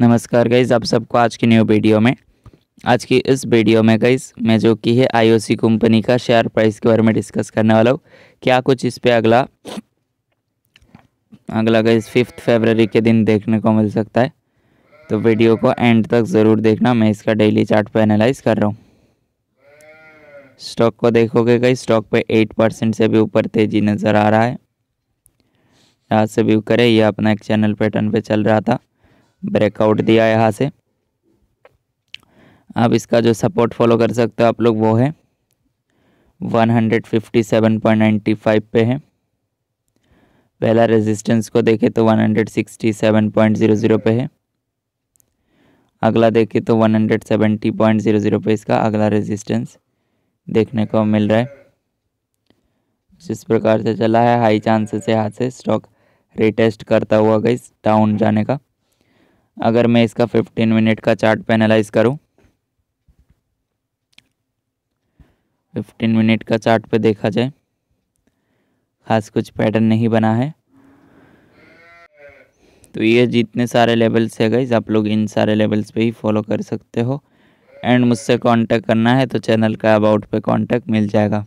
नमस्कार गईज आप सबको आज की न्यू वीडियो में आज की इस वीडियो में गईज मैं जो कि है आईओसी कंपनी का शेयर प्राइस के बारे में डिस्कस करने वाला हूँ क्या कुछ इस पे अगला अगला गईज फिफ्थ फरवरी के दिन देखने को मिल सकता है तो वीडियो को एंड तक ज़रूर देखना मैं इसका डेली चार्ट पे एनालाइज कर रहा हूँ स्टॉक को देखोगे गई स्टॉक पे एट परसेंट से भी ऊपर तेज़ी नज़र आ रहा है यहाँ से व्यू करें यह अपना एक चैनल पैटर्न पर चल रहा था ब्रेकआउट दिया यहाँ से आप इसका जो सपोर्ट फॉलो कर सकते हो आप लोग वो है 157.95 पे है पहला रेजिस्टेंस को देखें तो 167.00 पे है अगला देखें तो 170.00 पे इसका अगला रेजिस्टेंस देखने को मिल रहा है जिस प्रकार से चला है हाई चांसेस है हाथ से स्टॉक रिटेस्ट करता हुआ गई डाउन जाने का अगर मैं इसका 15 मिनट का चार्ट पैनलाइज करूँ 15 मिनट का चार्ट पे देखा जाए खास कुछ पैटर्न नहीं बना है तो ये जितने सारे लेवल्स है गई आप लोग इन सारे लेवल्स पे ही फॉलो कर सकते हो एंड मुझसे कांटेक्ट करना है तो चैनल का अबाउट पे कांटेक्ट मिल जाएगा